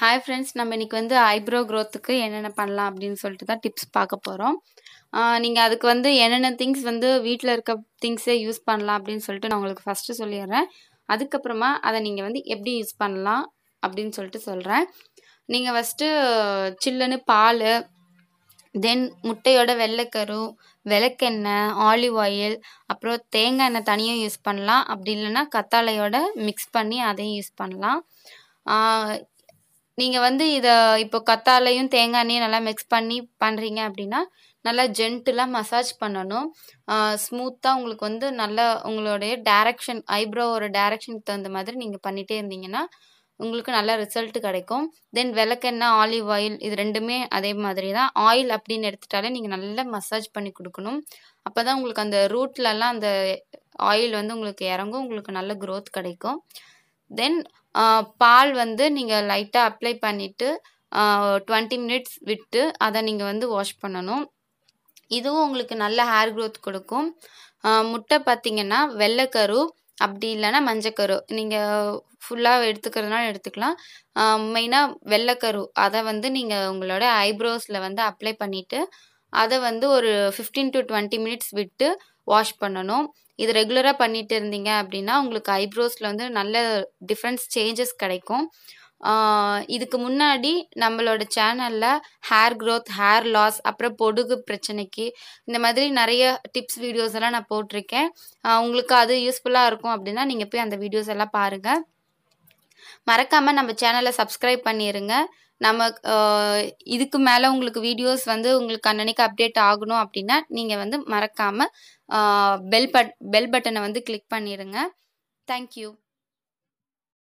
Hi friends நம்ம இன்றைக்கி வந்து ஐப்ரோ க்ரோத்துக்கு என்னென்ன பண்ணலாம் அப்படின்னு சொல்லிட்டு தான் டிப்ஸ் பார்க்க போகிறோம் நீங்கள் அதுக்கு வந்து என்னென்ன திங்ஸ் வந்து வீட்டில் இருக்க திங்ஸே யூஸ் பண்ணலாம் அப்படின்னு சொல்லிட்டு நான் உங்களுக்கு ஃபஸ்ட்டு சொல்லிடுறேன் அதுக்கப்புறமா அதை நீங்கள் வந்து எப்படி யூஸ் பண்ணலாம் அப்படின்னு சொல்லிட்டு சொல்கிறேன் நீங்கள் ஃபஸ்ட்டு சில்லுன்னு பால் தென் முட்டையோட வெள்ளைக்கரு விளக்கெண்ணெய் ஆலிவ் ஆயில் அப்புறம் தேங்காய் எண்ணெய் தனியாக யூஸ் பண்ணலாம் அப்படி இல்லைன்னா கத்தாழையோட மிக்ஸ் பண்ணி அதையும் யூஸ் பண்ணலாம் நீங்க வந்து இத இப்போ கத்தாலையும் தேங்காய் எண்ணெயும் நல்லா மிக்ஸ் பண்ணி பண்றீங்க அப்படின்னா, நல்லா ஜென்டிலா மசாஜ் பண்ணணும். ஸ்மூத்தா உங்களுக்கு வந்து நல்லா உங்களுடைய டைரக்ஷன் ஒரு டைரக்ஷனுக்கு தகுந்த மாதிரி நீங்க பண்ணிட்டே இருந்தீங்கன்னா, உங்களுக்கு நல்ல ரிசல்ட் கிடைக்கும். தென் விளக்கெண்ணெய், ஆலிவ் ஆயில் இது ரெண்டுமே அதே மாதிரி தான். ஆயில் அப்படின்னு எடுத்துட்டாலே நீங்கள் நல்லா மசாஜ் பண்ணி கொடுக்கணும் அப்போ தான் உங்களுக்கு அந்த ரூட்லலாம் அந்த ஆயில் வந்து உங்களுக்கு இறங்கும். உங்களுக்கு நல்ல குரோத் கிடைக்கும். தென் பால் வந்து நீங்கள் லைட்டாக அப்ளை பண்ணிவிட்டு டுவெண்ட்டி மினிட்ஸ் விட்டு அதை நீங்கள் வந்து வாஷ் பண்ணணும் இதுவும் உங்களுக்கு நல்ல ஹேர் க்ரோத் கொடுக்கும் முட்டை பார்த்தீங்கன்னா வெள்ளைக்கரு அப்படி இல்லைன்னா மஞ்சக்கரு நீங்கள் ஃபுல்லாக எடுத்துக்கிறதுனால எடுத்துக்கலாம் மெயினாக வெள்ளைக்கரு அதை வந்து நீங்கள் உங்களோட ஐப்ரோஸில் வந்து அப்ளை பண்ணிவிட்டு அதை வந்து ஒரு ஃபிஃப்டீன் டு டுவெண்ட்டி மினிட்ஸ் விட்டு வாஷ் பண்ணணும் இது ரெகுலராக பண்ணிட்டு இருந்தீங்க அப்படின்னா உங்களுக்கு ஐப்ரோஸில் வந்து நல்ல டிஃப்ரென்ஸ் சேஞ்சஸ் கிடைக்கும் இதுக்கு முன்னாடி நம்மளோட சேனலில் ஹேர் க்ரோத் ஹேர் லாஸ் அப்புறம் பொடுகு பிரச்சனைக்கு இந்த மாதிரி நிறைய டிப்ஸ் வீடியோஸ் எல்லாம் நான் போட்டிருக்கேன் உங்களுக்கு அது யூஸ்ஃபுல்லாக இருக்கும் அப்படின்னா நீங்கள் போய் அந்த வீடியோஸ் எல்லாம் பாருங்கள் மறக்காமல் நம்ம சேனலை சப்ஸ்கிரைப் பண்ணிடுங்க நம்ம இதுக்கு மேலே உங்களுக்கு வீடியோஸ் வந்து உங்களுக்கு அன்னன்னைக்கு அப்டேட் ஆகணும் அப்படின்னா நீங்கள் வந்து மறக்காமல் பெல் பட் பெல் பட்டனை வந்து கிளிக் பண்ணிடுங்க தேங்க்யூ